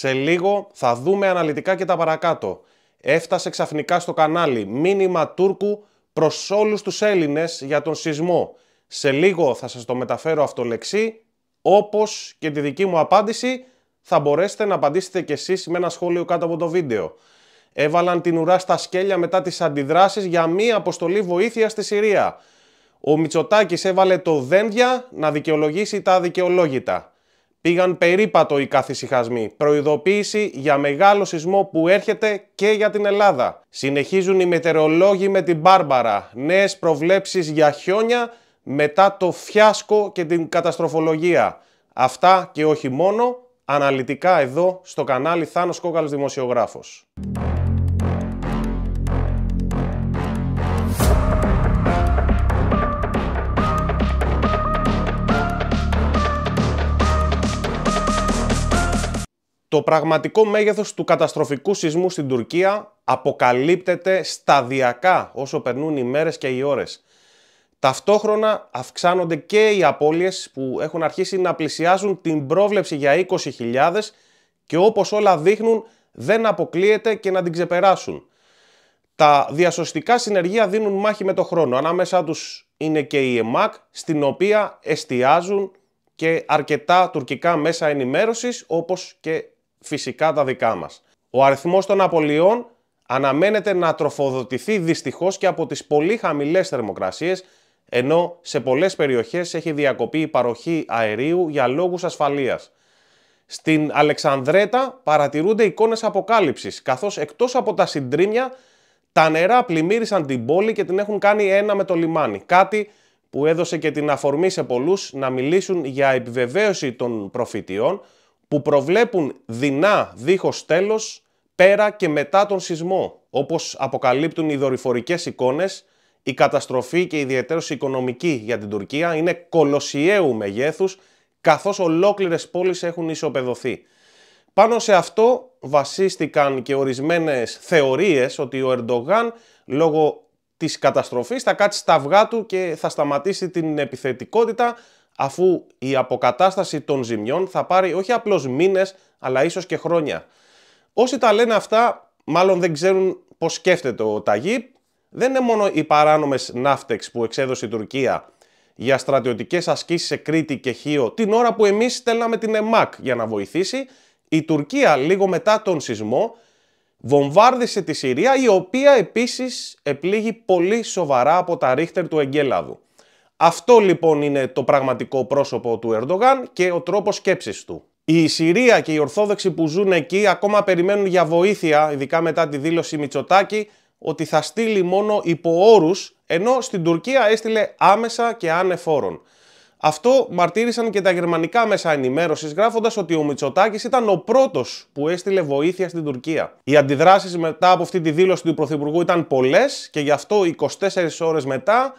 Σε λίγο θα δούμε αναλυτικά και τα παρακάτω. Έφτασε ξαφνικά στο κανάλι μήνυμα Τούρκου προς όλους τους Έλληνες για τον σεισμό. Σε λίγο θα σας το μεταφέρω αυτό λεξί, όπως και τη δική μου απάντηση θα μπορέσετε να απαντήσετε κι εσείς με ένα σχόλιο κάτω από το βίντεο. Έβαλαν την ουρά στα σκέλια μετά τις αντιδράσεις για μία αποστολή βοήθειας στη Συρία. Ο Μητσοτάκης έβαλε το δένδια να δικαιολογήσει τα αδικαιολόγητα πήγαν περίπατο οι καθησυχασμοί. Προειδοποίηση για μεγάλο σεισμό που έρχεται και για την Ελλάδα. Συνεχίζουν οι μετεωρολόγοι με την Μπάρμπαρα. Νέες προβλέψεις για χιόνια μετά το φιάσκο και την καταστροφολογία. Αυτά και όχι μόνο, αναλυτικά εδώ στο κανάλι Θάνος Κόκαλος Δημοσιογράφος. Το πραγματικό μέγεθος του καταστροφικού σεισμού στην Τουρκία αποκαλύπτεται σταδιακά όσο περνούν οι μέρες και οι ώρες. Ταυτόχρονα αυξάνονται και οι απώλειες που έχουν αρχίσει να πλησιάζουν την πρόβλεψη για 20.000 και όπως όλα δείχνουν δεν αποκλείεται και να την ξεπεράσουν. Τα διασωστικά συνεργεία δίνουν μάχη με το χρόνο. Ανάμεσά τους είναι και η ΕΜΑΚ, στην οποία εστιάζουν και αρκετά τουρκικά μέσα ενημέρωσης, όπως και φυσικά τα δικά μας. Ο αριθμός των απολειών αναμένεται να τροφοδοτηθεί δυστυχώς και από τις πολύ χαμηλές θερμοκρασίες, ενώ σε πολλές περιοχές έχει διακοπεί η παροχή αερίου για λόγους ασφαλείας. Στην Αλεξανδρέτα παρατηρούνται εικόνες αποκάλυψης, καθώς εκτός από τα συντρίμια, τα νερά πλημμύρισαν την πόλη και την έχουν κάνει ένα με το λιμάνι. Κάτι που έδωσε και την αφορμή σε πολλούς να μιλήσουν για επιβεβαίωση των προφητιών, που προβλέπουν δεινά δίχως τέλος πέρα και μετά τον σεισμό. Όπως αποκαλύπτουν οι δορυφορικές εικόνες, η καταστροφή και ιδιαίτερως η οικονομική για την Τουρκία είναι κολοσιαίου μεγέθους, καθώς ολόκληρες πόλεις έχουν ισοπεδωθεί. Πάνω σε αυτό βασίστηκαν και ορισμένες θεωρίες ότι ο Ερντογάν λόγω της καταστροφής θα κάτσει στα αυγά του και θα σταματήσει την επιθετικότητα αφού η αποκατάσταση των ζημιών θα πάρει όχι απλώς μήνες, αλλά ίσως και χρόνια. Όσοι τα λένε αυτά, μάλλον δεν ξέρουν πώς σκέφτεται ο Ταγί. Δεν είναι μόνο οι παράνομες ναύτεξ που εξέδωσε η Τουρκία για στρατιωτικές ασκήσεις σε Κρήτη και Χίο την ώρα που εμείς στέλναμε την ΕΜΑΚ για να βοηθήσει, η Τουρκία λίγο μετά τον σεισμό βομβάρδισε τη Συρία η οποία επίσης επλήγει πολύ σοβαρά από τα ρίχτερ του Εγκέλαδου. Αυτό λοιπόν είναι το πραγματικό πρόσωπο του Ερντογάν και ο τρόπος σκέψης του. Η Συρία και οι Ορθόδοξοι που ζουν εκεί ακόμα περιμένουν για βοήθεια, ειδικά μετά τη δήλωση Μητσοτάκη, ότι θα στείλει μόνο υπό ενώ στην Τουρκία έστειλε άμεσα και άνεφόρον. Αυτό μαρτύρησαν και τα γερμανικά μέσα ενημέρωσης, γράφοντας ότι ο Μητσοτάκης ήταν ο πρώτος που έστειλε βοήθεια στην Τουρκία. Οι αντιδράσεις μετά από αυτή τη δήλωση του Πρωθυπουργού ήταν πολλές και γι' αυτό 24 ώρες μετά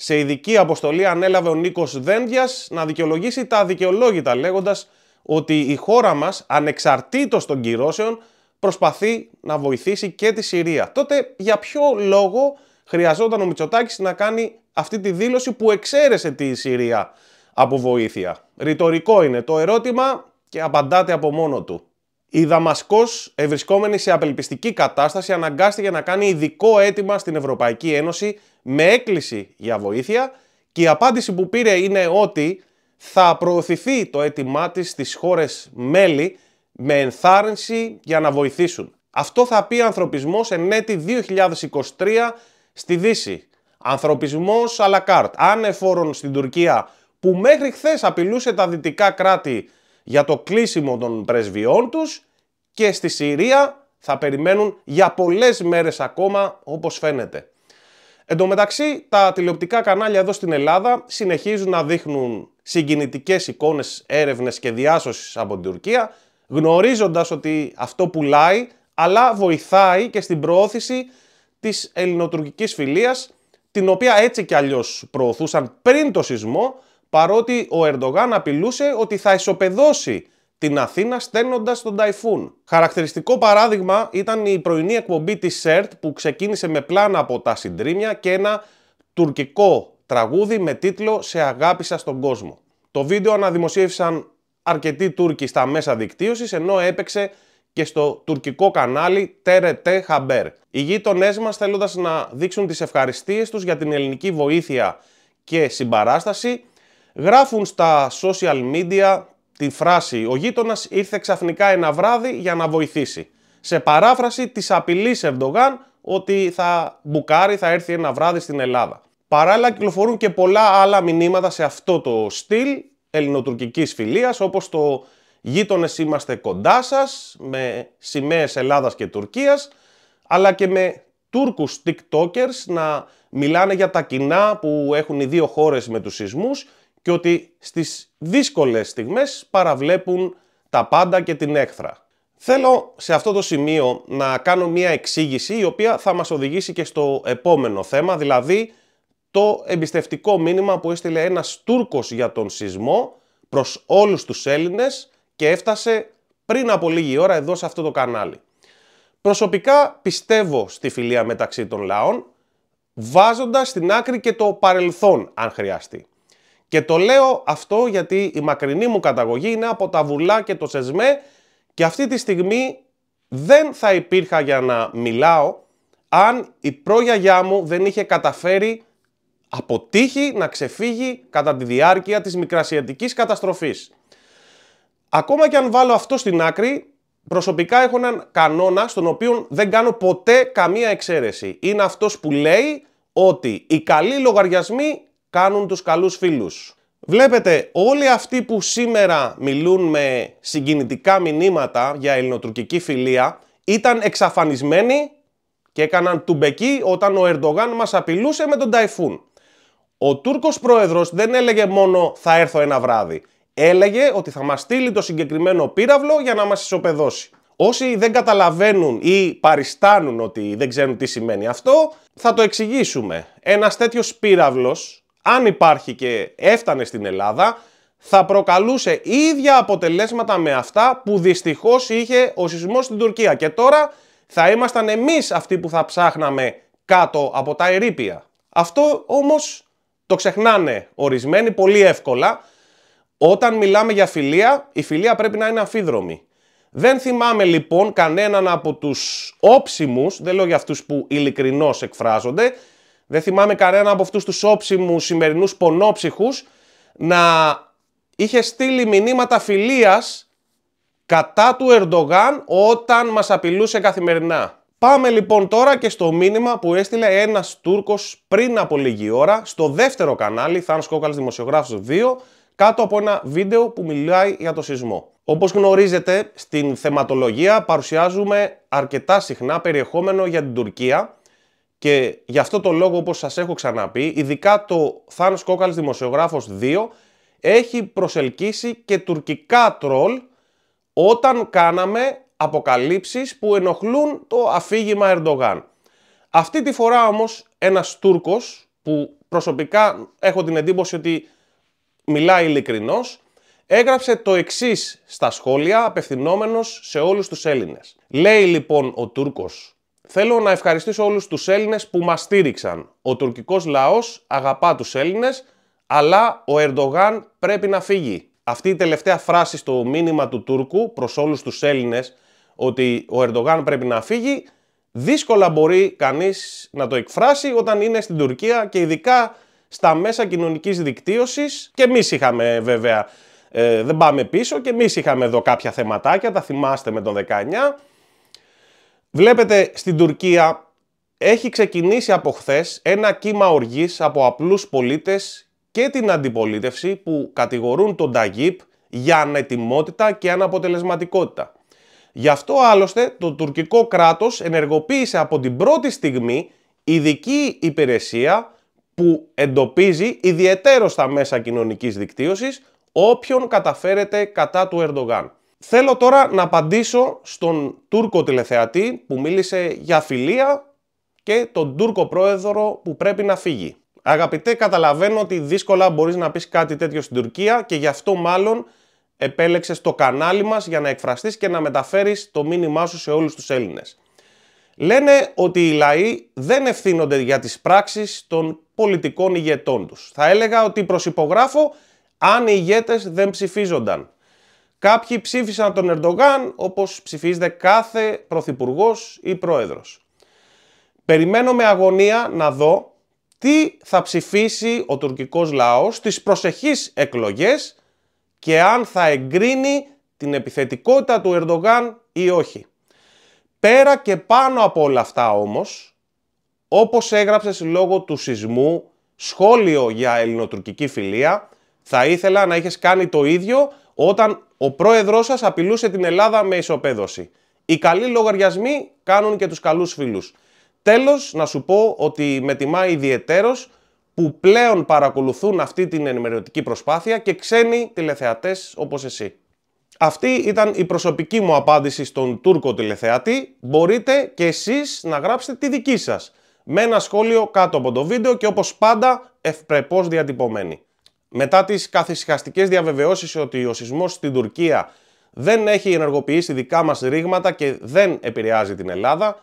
σε ειδική αποστολή ανέλαβε ο Νίκος Δένδιας να δικαιολογήσει τα αδικαιολόγητα, λέγοντας ότι η χώρα μας ανεξαρτήτως των κυρώσεων προσπαθεί να βοηθήσει και τη Συρία. Τότε για ποιο λόγο χρειαζόταν ο Μητσοτάκης να κάνει αυτή τη δήλωση που εξαίρεσε τη Συρία από βοήθεια. Ρητορικό είναι το ερώτημα και απαντάτε από μόνο του. Η Δαμασκός, ευρισκόμενη σε απελπιστική κατάσταση, αναγκάστηκε να κάνει ειδικό αίτημα στην Ευρωπαϊκή Ένωση με έκκληση για βοήθεια και η απάντηση που πήρε είναι ότι θα προωθηθεί το αίτημά της στις χώρες μέλη με ενθάρρυνση για να βοηθήσουν. Αυτό θα πει ανθρωπισμός εν έτη 2023 στη Δύση. Ανθρωπισμός αλακάρτ, άνεφορον στην Τουρκία που μέχρι χθες απειλούσε τα δυτικά κράτη για το κλείσιμο των πρεσβειών τους και στη Συρία θα περιμένουν για πολλές μέρες ακόμα όπως φαίνεται. Εν τω μεταξύ, τα τηλεοπτικά κανάλια εδώ στην Ελλάδα συνεχίζουν να δείχνουν συγκινητικές εικόνες έρευνες και διάσωσης από την Τουρκία, γνωρίζοντας ότι αυτό πουλάει, αλλά βοηθάει και στην προώθηση της ελληνοτουρκικής φιλίας, την οποία έτσι κι αλλιώς προωθούσαν πριν το σεισμό, παρότι ο Ερντογάν απειλούσε ότι θα ισοπεδώσει την Αθήνα στέλνοντα τον Ταϊφούν. Χαρακτηριστικό παράδειγμα ήταν η πρωινή εκπομπή της ΣΕΡΤ που ξεκίνησε με πλάνα από τα συντρίμια και ένα τουρκικό τραγούδι με τίτλο Σε αγάπησα στον κόσμο. Το βίντεο αναδημοσίευσαν αρκετοί Τούρκοι στα μέσα δικτύωσης ενώ έπαιξε και στο τουρκικό κανάλι TRT Haber. Οι γείτονές μας θέλοντας να δείξουν τις ευχαριστίες τους για την ελληνική βοήθεια και συμπαράσταση, γράφουν στα social media τη φράση «Ο γείτονας ήρθε ξαφνικά ένα βράδυ για να βοηθήσει» σε παράφραση της απειλής Ερντογάν ότι θα μπουκάρει, θα έρθει ένα βράδυ στην Ελλάδα. Παράλληλα κυκλοφορούν και πολλά άλλα μηνύματα σε αυτό το στυλ ελληνοτουρκικής φιλίας όπως το «Γείτονες είμαστε κοντά σας» με σημαίες Ελλάδας και Τουρκίας αλλά και με Τούρκους TikTokers να μιλάνε για τα κοινά που έχουν οι δύο χώρες με τους σεισμούς και ότι στις δύσκολες στιγμές παραβλέπουν τα πάντα και την έχθρα. Θέλω σε αυτό το σημείο να κάνω μία εξήγηση η οποία θα μας οδηγήσει και στο επόμενο θέμα, δηλαδή το εμπιστευτικό μήνυμα που έστειλε ένας Τούρκος για τον σεισμό προς όλους τους Έλληνες και έφτασε πριν από λίγη ώρα εδώ σε αυτό το κανάλι. Προσωπικά πιστεύω στη φιλία μεταξύ των λαών, βάζοντας στην άκρη και το παρελθόν αν χρειαστεί. Και το λέω αυτό γιατί η μακρινή μου καταγωγή είναι από τα βουλά και το σεσμέ και αυτή τη στιγμή δεν θα υπήρχα για να μιλάω αν η προγιαγιά μου δεν είχε καταφέρει αποτύχει να ξεφύγει κατά τη διάρκεια της μικρασιατικής καταστροφής. Ακόμα και αν βάλω αυτό στην άκρη, προσωπικά έχω έναν κανόνα στον οποίο δεν κάνω ποτέ καμία εξαίρεση. Είναι αυτός που λέει ότι οι καλοί λογαριασμοί κάνουν τους καλούς φίλους. Βλέπετε, όλοι αυτοί που σήμερα μιλούν με συγκινητικά μηνύματα για ελληνοτουρκική φιλία ήταν εξαφανισμένοι και έκαναν τουμπεκί όταν ο Ερντογάν μας απειλούσε με τον Ταϊφούν. Ο Τούρκος πρόεδρος δεν έλεγε μόνο «θα έρθω ένα βράδυ». Έλεγε ότι θα μας στείλει το συγκεκριμένο πύραυλο για να μας ισοπεδώσει. Όσοι δεν καταλαβαίνουν ή παριστάνουν ότι δεν ξέρουν τι σημαίνει αυτό, θα το εξηγήσουμε. Ένας τέτοιος πύραυλος αν υπάρχει και έφτανε στην Ελλάδα, θα προκαλούσε ίδια αποτελέσματα με αυτά που δυστυχώς είχε ο σεισμός στην Τουρκία. Και τώρα θα ήμασταν εμείς αυτοί που θα ψάχναμε κάτω από τα ερήπια. Αυτό όμως το ξεχνάνε ορισμένοι πολύ εύκολα. Όταν μιλάμε για φιλία, η φιλία πρέπει να είναι αφίδρομη. Δεν θυμάμαι λοιπόν κανέναν από τους όψιμους, δεν λέω για αυτούς που ειλικρινώς εκφράζονται, δεν θυμάμαι κανένα από αυτούς τους όψιμους σημερινούς πονόψυχους να είχε στείλει μηνύματα φιλίας κατά του Ερντογάν όταν μας απειλούσε καθημερινά. Πάμε λοιπόν τώρα και στο μήνυμα που έστειλε ένας Τούρκος πριν από λίγη ώρα στο δεύτερο κανάλι, Θάνος Κόκαλης Δημοσιογράφος 2, κάτω από ένα βίντεο που μιλάει για το σεισμό. Όπως γνωρίζετε, στην θεματολογία παρουσιάζουμε αρκετά συχνά περιεχόμενο για την Τουρκία, και γι' αυτό το λόγο, όπως σας έχω ξαναπεί, ειδικά το Θάνος Κόκαλης Δημοσιογράφος 2 έχει προσελκύσει και τουρκικά τρόλ όταν κάναμε αποκαλύψεις που ενοχλούν το αφήγημα Ερντογάν. Αυτή τη φορά όμως ένας Τούρκος που προσωπικά έχω την εντύπωση ότι μιλάει ειλικρινώς, έγραψε το εξής στα σχόλια απευθυνόμενος σε όλους τους Έλληνες. Λέει λοιπόν ο Τούρκος Θέλω να ευχαριστήσω όλους τους Έλληνες που μας στήριξαν. Ο τουρκικός λαός αγαπά τους Έλληνες, αλλά ο Ερντογάν πρέπει να φύγει. Αυτή η τελευταία φράση στο μήνυμα του Τούρκου προς όλους τους Έλληνες ότι ο Ερντογάν πρέπει να φύγει, δύσκολα μπορεί κανείς να το εκφράσει όταν είναι στην Τουρκία και ειδικά στα μέσα κοινωνικής δικτύωσης. Και εμείς είχαμε βέβαια, ε, δεν πάμε πίσω, και εμείς είχαμε εδώ κάποια θεματάκια, τα θυμάστε με τον Βλέπετε στην Τουρκία έχει ξεκινήσει από χθες ένα κύμα οργής από απλούς πολίτες και την αντιπολίτευση που κατηγορούν τον Ταγίπ για ανετοιμότητα και αναποτελεσματικότητα. Γι' αυτό άλλωστε το τουρκικό κράτος ενεργοποίησε από την πρώτη στιγμή ειδική υπηρεσία που εντοπίζει ιδιαίτερο στα μέσα κοινωνικής δικτύωσης όποιον καταφέρεται κατά του Ερντογάν. Θέλω τώρα να απαντήσω στον Τούρκο τηλεθεατή που μίλησε για φιλία και τον Τούρκο πρόεδρο που πρέπει να φύγει. Αγαπητέ, καταλαβαίνω ότι δύσκολα μπορείς να πεις κάτι τέτοιο στην Τουρκία και γι' αυτό μάλλον επέλεξες το κανάλι μας για να εκφραστείς και να μεταφέρεις το μήνυμά σου σε όλους τους Έλληνες. Λένε ότι οι λαοί δεν ευθύνονται για τις πράξεις των πολιτικών ηγετών τους. Θα έλεγα ότι προσυπογράφω αν οι ηγέτες δεν ψηφίζονταν. Κάποιοι ψήφισαν τον Ερντογάν όπως ψηφίζεται κάθε πρωθυπουργός ή πρόεδρος. Περιμένω με αγωνία να δω τι θα ψηφίσει ο τουρκικός λαός στις προσεχείς εκλογές και αν θα εγκρίνει την επιθετικότητα του Ερντογάν ή όχι. Πέρα και πάνω από όλα αυτά όμως, όπως έγραψες λόγω του σεισμού σχόλιο για ελληνοτουρκική φιλία, θα ήθελα να είχες κάνει το ίδιο όταν ο πρόεδρός σας απειλούσε την Ελλάδα με ισοπαίδωση. Οι καλοί λογαριασμοί κάνουν και τους καλούς φίλους. Τέλος, να σου πω ότι με τιμά ιδιαιτέρως που πλέον παρακολουθούν αυτή την ενημερωτική προσπάθεια και ξένοι τηλεθεατές όπως εσύ. Αυτή ήταν η προσωπική μου απάντηση στον Τούρκο τηλεθεατή. Μπορείτε και εσείς να γράψετε τη δική σας με ένα σχόλιο κάτω από το βίντεο και όπως πάντα ευπρεπώς διατυπωμένη. Μετά τις καθησυχαστικές διαβεβαιώσεις ότι ο σεισμός στην Τουρκία δεν έχει ενεργοποιήσει δικά μας ρήγματα και δεν επηρεάζει την Ελλάδα,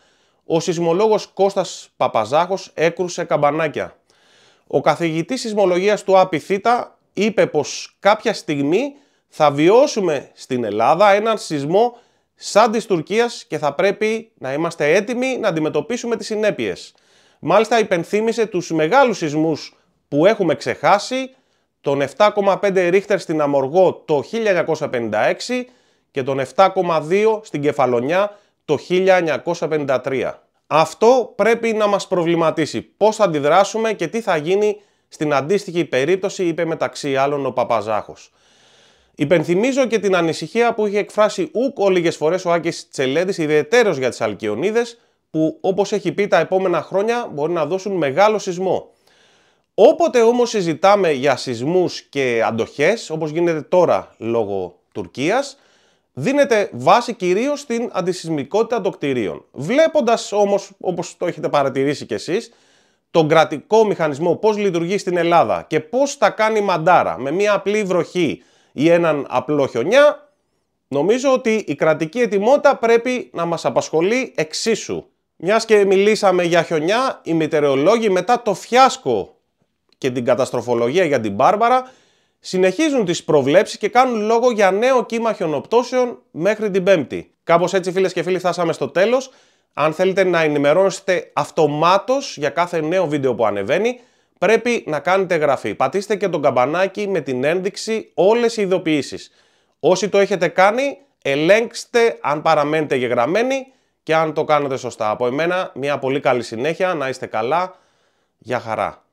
ο σεισμολόγος Κώστας Παπαζάχος έκρουσε καμπανάκια. Ο καθηγητής σεισμολογίας του Απιθίτα είπε πως κάποια στιγμή θα βιώσουμε στην Ελλάδα έναν σεισμό σαν της Τουρκίας και θα πρέπει να είμαστε έτοιμοι να αντιμετωπίσουμε τις συνέπειες. Μάλιστα υπενθύμησε τους μεγάλους σεισμούς που έχουμε ξεχάσει τον 7,5 ρίχτερ στην Αμοργό το 1956 και τον 7,2 στην Κεφαλονιά το 1953. Αυτό πρέπει να μας προβληματίσει πώς θα αντιδράσουμε και τι θα γίνει στην αντίστοιχη περίπτωση, είπε μεταξύ άλλων ο Παπαζάχος. Υπενθυμίζω και την ανησυχία που είχε εκφράσει ούκ λίγες φορές ο Άκης Τσελέδης, ιδιαιτέρως για τις Αλκιονίδες, που όπως έχει πει τα επόμενα χρόνια μπορεί να δώσουν μεγάλο σεισμό. Όποτε όμως συζητάμε για σεισμούς και αντοχές, όπως γίνεται τώρα λόγω Τουρκίας, δίνεται βάση κυρίως στην αντισυσμικότητα των κτηρίων. Βλέποντας όμως, όπως το έχετε παρατηρήσει κι εσείς, τον κρατικό μηχανισμό, πώς λειτουργεί στην Ελλάδα και πώς τα κάνει μαντάρα με μια απλή βροχή ή έναν απλό χιονιά, νομίζω ότι η κρατική ετοιμότητα πρέπει να μας απασχολεί εξίσου. Μιας και μιλήσαμε για χιονιά, οι μετεωρολόγοι μετά το φιάσκο και την καταστροφολογία για την Μπάρμπαρα, συνεχίζουν τις προβλέψεις και κάνουν λόγο για νέο κύμα χιονοπτώσεων μέχρι την Πέμπτη. Κάπως έτσι φίλες και φίλοι φτάσαμε στο τέλος. Αν θέλετε να ενημερώνεστε αυτομάτως για κάθε νέο βίντεο που ανεβαίνει, πρέπει να κάνετε γραφή. Πατήστε και τον καμπανάκι με την ένδειξη όλες οι ειδοποιήσεις. Όσοι το έχετε κάνει, ελέγξτε αν παραμένετε γεγραμμένοι και αν το κάνετε σωστά. Από εμένα, μια πολύ καλή συνέχεια, να είστε καλά, για χαρά.